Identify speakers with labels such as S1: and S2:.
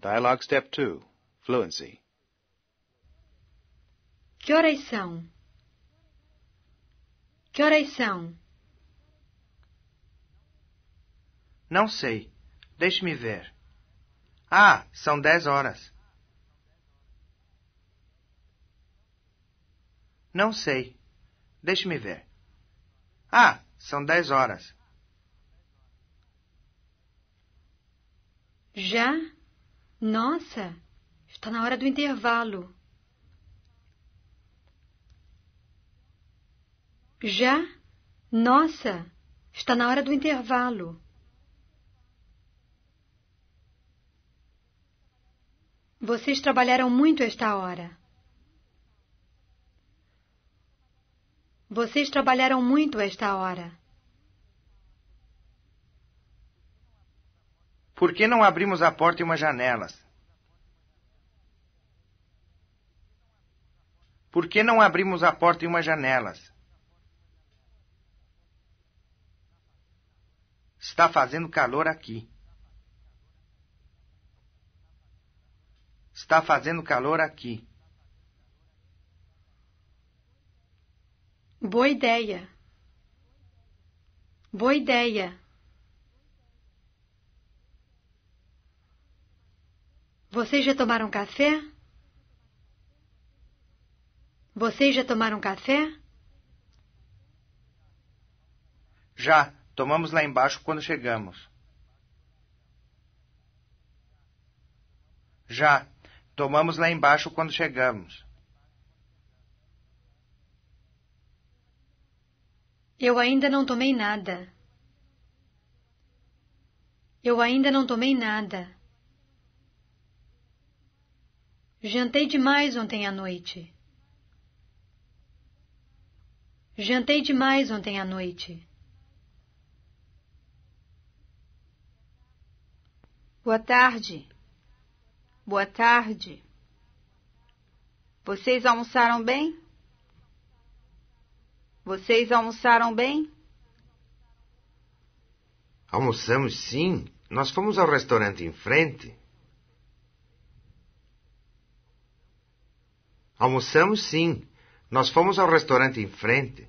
S1: Dialogue Step 2 Fluency
S2: Que horas são? Que horas são?
S1: Não sei. Deixe-me ver. Ah, são dez horas. Não sei. Deixe-me ver. Ah, são dez horas.
S2: Já nossa, está na hora do intervalo. Já? Nossa, está na hora do intervalo. Vocês trabalharam muito esta hora. Vocês trabalharam muito esta hora.
S3: Por que não abrimos a porta e umas janelas? Por que não abrimos a porta e umas janelas? Está fazendo calor aqui. Está fazendo calor aqui.
S2: Boa ideia. Boa ideia. Vocês já tomaram café? Vocês já tomaram café?
S1: Já,
S3: tomamos lá embaixo quando chegamos. Já, tomamos lá embaixo quando chegamos.
S2: Eu ainda não tomei nada. Eu ainda não tomei nada. Jantei demais ontem à noite. Jantei demais ontem à noite. Boa tarde. Boa tarde. Vocês almoçaram bem? Vocês almoçaram bem?
S3: Almoçamos sim. Nós fomos ao restaurante em frente. Almoçamos sim. Nós fomos ao restaurante em frente.